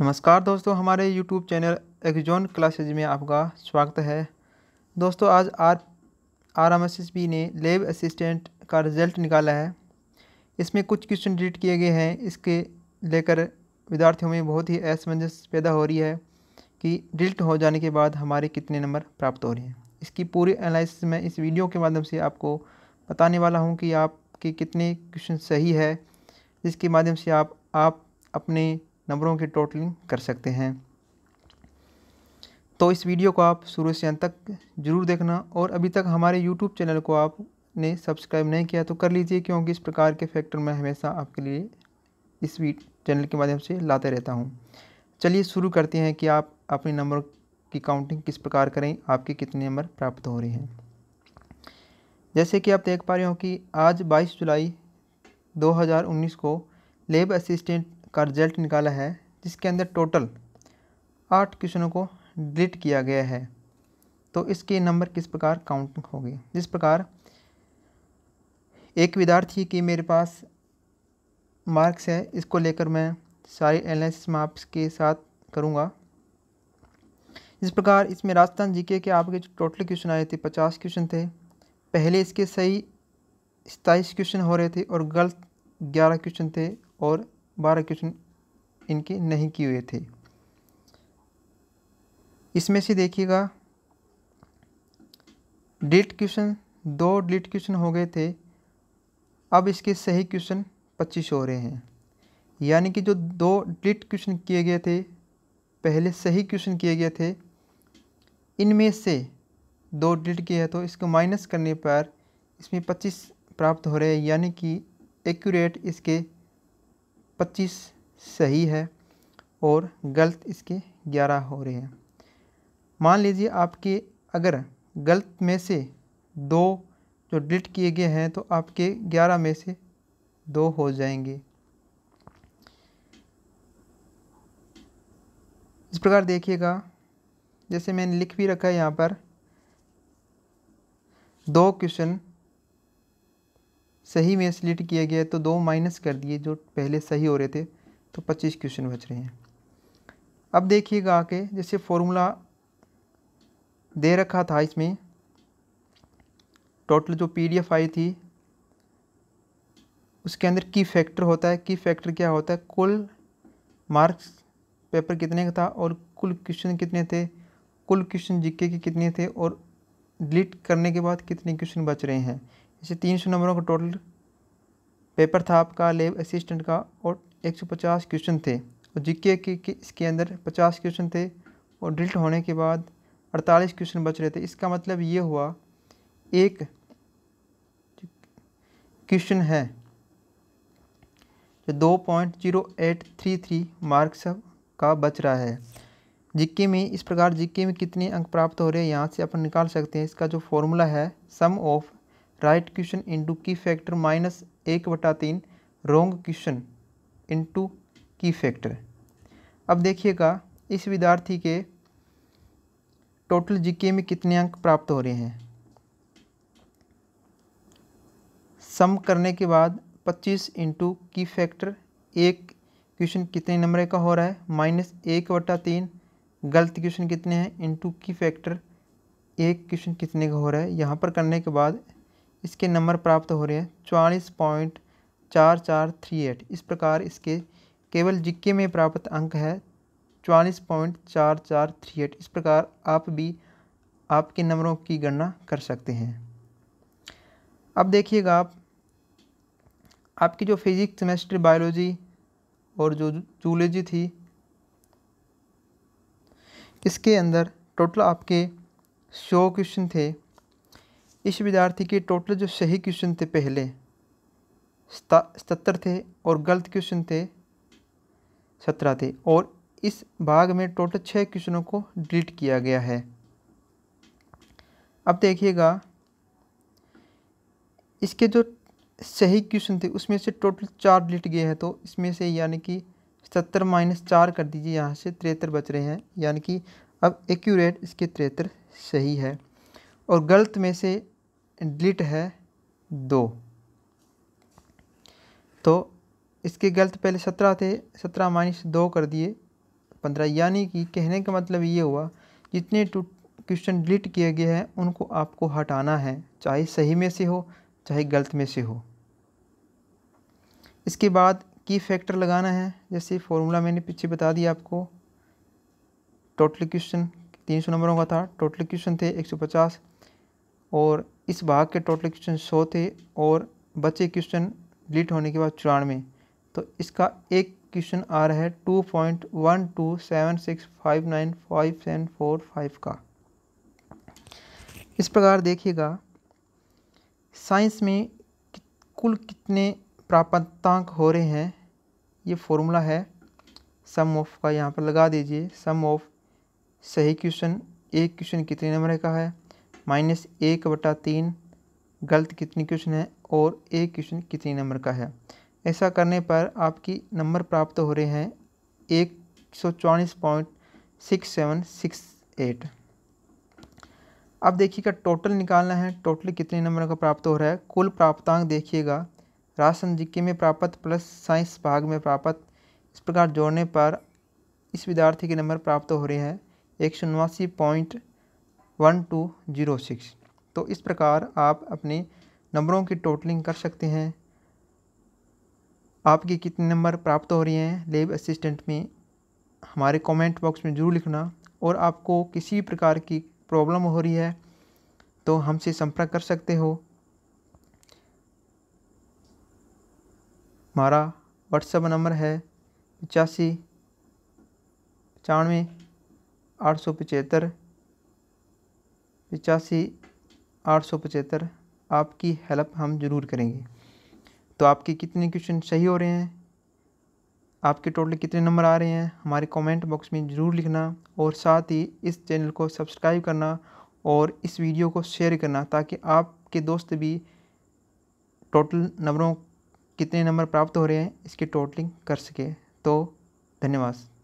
नमस्कार दोस्तों हमारे यूट्यूब चैनल एक्जोन क्लासेज में आपका स्वागत है दोस्तों आज R R M S S P ने लेब असिस्टेंट का रिज़ल्ट निकाला है इसमें कुछ क्वेश्चन डिलीट किए गए हैं इसके लेकर विद्यार्थियों में बहुत ही असमंजस पैदा हो रही है कि डिलीट हो जाने के बाद हमारे कितने नंबर प्राप्त हो रहे हैं इसकी पूरी एनालिसिस मैं इस वीडियो के माध्यम से आपको बताने वाला हूँ कि आपके कितने क्वेश्चन सही है जिसके माध्यम से आप आप अपने नंबरों की टोटलिंग कर सकते हैं तो इस वीडियो को आप शुरू से अंत तक ज़रूर देखना और अभी तक हमारे यूट्यूब चैनल को आपने सब्सक्राइब नहीं किया तो कर लीजिए क्योंकि इस प्रकार के फैक्टर मैं हमेशा आपके लिए इस चैनल के माध्यम से लाते रहता हूँ चलिए शुरू करते हैं कि आप अपने नंबर की काउंटिंग किस प्रकार करें आपके कितने नंबर प्राप्त हो रहे हैं जैसे कि आप देख पा रहे हो कि आज 22 जुलाई 2019 को लेब असिस्टेंट का रिजल्ट निकाला है जिसके अंदर टोटल आठ क्वेश्चनों को डिलीट किया गया है तो इसके नंबर किस प्रकार काउंट होंगे जिस प्रकार एक विद्यार्थी की मेरे पास मार्क्स है इसको लेकर मैं सारी एनालिसिस मार्क्स के साथ करूँगा इस प्रकार इसमें राजस्थान जीके के आपके जो टोटल क्वेश्चन आए थे पचास क्वेश्चन थे पहले इसके सही सताईस क्वेश्चन हो रहे थे और गलत ग्यारह क्वेश्चन थे और बारह क्वेश्चन इनके नहीं किए हुए थे इसमें से देखिएगा डिलीट क्वेश्चन दो डिलीट क्वेश्चन हो गए थे अब इसके सही क्वेश्चन पच्चीस हो रहे हैं यानी कि जो दो डिलीट क्वेश्चन किए गए थे पहले सही क्वेश्चन किए गए थे इनमें से दो डिलीट किए हैं तो इसको माइनस करने पर इसमें पच्चीस प्राप्त हो रहे हैं यानी कि एक्यूरेट इसके पच्चीस सही है और गलत इसके ग्यारह हो रहे हैं मान लीजिए आपके अगर गलत में से दो जो डिलीट किए गए हैं तो आपके ग्यारह में से दो हो जाएंगे इस प्रकार देखिएगा जैसे मैंने लिख भी रखा है यहाँ पर दो क्वेश्चन सही में सिलेक्ट किया गया तो दो माइनस कर दिए जो पहले सही हो रहे थे तो पच्चीस क्वेश्चन बच रहे हैं अब देखिएगा आके जैसे फॉर्मूला दे रखा था इसमें टोटल जो पीडीएफ आई थी उसके अंदर की फैक्टर होता है की फैक्टर क्या होता है कुल मार्क्स पेपर कितने का था और कुल क्वेश्चन कितने थे कुल क्वेश्चन जीके के कितने थे और डिलीट करने के बाद कितने क्वेश्चन बच रहे हैं इसे तीन सौ नंबरों का टोटल पेपर था आपका लेब असिस्टेंट का और एक सौ पचास क्वेश्चन थे और जीके के, के इसके अंदर पचास क्वेश्चन थे और डिल्ट होने के बाद अड़तालीस क्वेश्चन बच रहे थे इसका मतलब ये हुआ एक क्वेश्चन है जो दो point zero eight three three marks का बच रहा है जिक्के में इस प्रकार जिक्के में कितने अंक प्राप्त हो रहे हैं यहाँ से अपन निकाल सकते हैं इसका जो फॉर्मूला है sum of right question into की फैक्टर माइनस एक बटा तीन रोंग क्वेश्चन इंटू की फैक्टर अब देखिएगा इस विद्यार्थी के टोटल जीके में कितने अंक प्राप्त हो रहे हैं सम करने के बाद 25 इंटू की फैक्टर एक क्वेश्चन कितने नंबर का हो रहा है माइनस एक बटा तीन गलत क्वेश्चन कितने हैं इंटू की फैक्टर एक क्वेश्चन कितने का हो रहा है यहाँ पर करने के बाद इसके नंबर प्राप्त हो रहे हैं चवालीस पॉइंट चार चार थ्री एट इस प्रकार इसके केवल जिक्के में प्राप्त अंक है चवालीस पॉइंट चार चार थ्री एट इस प्रकार आप भी आपके नंबरों की गणना कर सकते हैं अब देखिएगा आप आपकी जो फिज़िक्स केमिस्ट्री बायोलॉजी और जो जूलॉजी थी इसके अंदर टोटल आपके सौ क्वेश्चन थे इस विद्यार्थी के टोटल जो सही क्वेश्चन थे पहले सतर थे और गलत क्वेश्चन थे सत्रह थे और इस भाग में टोटल छः क्वेश्चनों को डिलीट किया गया है अब देखिएगा इसके जो सही क्वेश्चन थे उसमें से टोटल चार डिलीट गए हैं तो इसमें से यानी कि सत्तर माइनस चार कर दीजिए यहाँ से तिहत्तर बच रहे हैं यानी कि अब एक्यूरेट इसके तिहत्तर सही है और गलत में से डिलीट है दो तो इसके गलत पहले सत्रह थे सत्रह माइनस दो कर दिए पंद्रह यानी कि कहने का मतलब ये हुआ जितने क्वेश्चन डिलीट किए गए हैं उनको आपको हटाना है चाहे सही में से हो चाहे गलत में से हो इसके बाद की फैक्टर लगाना है जैसे फॉर्मूला मैंने पीछे बता दिया आपको टोटल क्वेश्चन तीन सौ नंबरों का था टोटल क्वेश्चन थे एक सौ पचास और इस भाग के टोटल क्वेश्चन सौ थे और बचे क्वेश्चन डिलीट होने के बाद चौरानवे तो इसका एक क्वेश्चन आ रहा है two point one two seven six five nine five seven four five का इस प्रकार देखिएगा साइंस में कुल कितने प्राप्तांक हो रहे हैं ये फॉर्मूला है सम ऑफ का यहाँ पर लगा दीजिए सम ऑफ सही क्वेश्चन एक क्वेश्चन कितने नंबर का है माइनस एक बटा तीन गलत कितनी क्वेश्चन है और एक क्वेश्चन कितनी नंबर का है ऐसा करने पर आपकी नंबर प्राप्त हो रहे हैं एक सौ चौबीस point six seven six eight अब देखिएगा टोटल निकालना है टोटल कितने नंबर का प्राप्त हो रहा है कुल प्राप्तांक देखिएगा राशन जिक्के में प्राप्त प्लस साइंस भाग में प्राप्त इस प्रकार जोड़ने पर इस विद्यार्थी के नंबर प्राप्त हो रहे हैं एक सौ नवासी point one two zero six तो इस प्रकार आप अपने नंबरों की टोटलिंग कर सकते हैं आपके कितने नंबर प्राप्त हो रहे हैं लेब असिस्टेंट में हमारे कमेंट बॉक्स में ज़रूर लिखना और आपको किसी प्रकार की प्रॉब्लम हो रही है तो हमसे संपर्क कर सकते हो हमारा व्हाट्सएप नंबर है पचासी पचानवे आठ सौ पचहत्तर पचासी आठ सौ पचहत्तर आपकी हेल्प हम ज़रूर करेंगे तो आपके कितने क्वेश्चन सही हो रहे हैं आपके टोटल कितने नंबर आ रहे हैं हमारे कमेंट बॉक्स में ज़रूर लिखना और साथ ही इस चैनल को सब्सक्राइब करना और इस वीडियो को शेयर करना ताकि आपके दोस्त भी टोटल नंबरों कितने नंबर प्राप्त हो रहे हैं इसकी टोटलिंग कर सके तो धन्यवाद